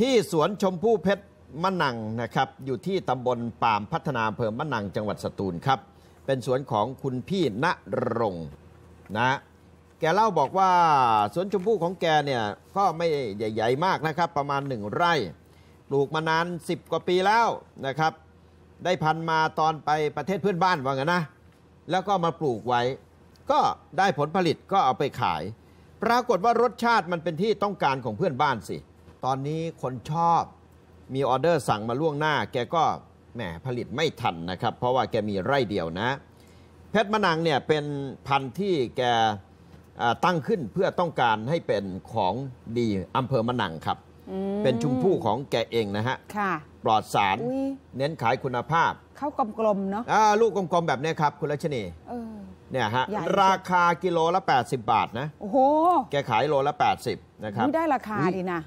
ที่สวนชมพู่เพชรมะนังนะครับอยู่ที่ตำบลปามพัฒนาอำเภอมะนังจังหวัดสตูลครับ เป็นสวนของคุณพี่ณรงค์นะแกเล่าบอกว่าสวนชมพู่ของแกเนี่ยก็ไม่ใหญ่ ๆ มากนะครับ ประมาณหนึ่งไร่ปลูกมานาน 10 กว่าปีแล้วนะครับ ได้พันมาตอนไปประเทศเพื่อนบ้านว่างั้นนะ แล้วก็มาปลูกไว้ ก็ได้ผลผลิตก็เอาไปขาย ปรากฏว่ารสชาติมันเป็นที่ต้องการของเพื่อนบ้านสิเตอนนี้คนชอบมีออเดอร์สั่งมาล่วงหน้า แกก็แหมผลิตไม่ทันนะครับ เพราะว่าแกมีไร่เดียวนะ เพชรมะนังเนี่ยเป็นพันธุ์ที่แกตั้งขึ้นเพื่อต้องการให้เป็นของดีอำเภอมะนังครับ เป็นชุมพู่ของแกเองนะฮะปลอดสารเน้นขายคุณภาพ เข้ากลมๆเนาะลูกกลมๆแบบนี้ครับ คุณรัชนีเนี่ยฮะราคากิโลละ80 บาทนะโอ้โหแกขายโลละ 80 นะครับได้ราคาดีนะ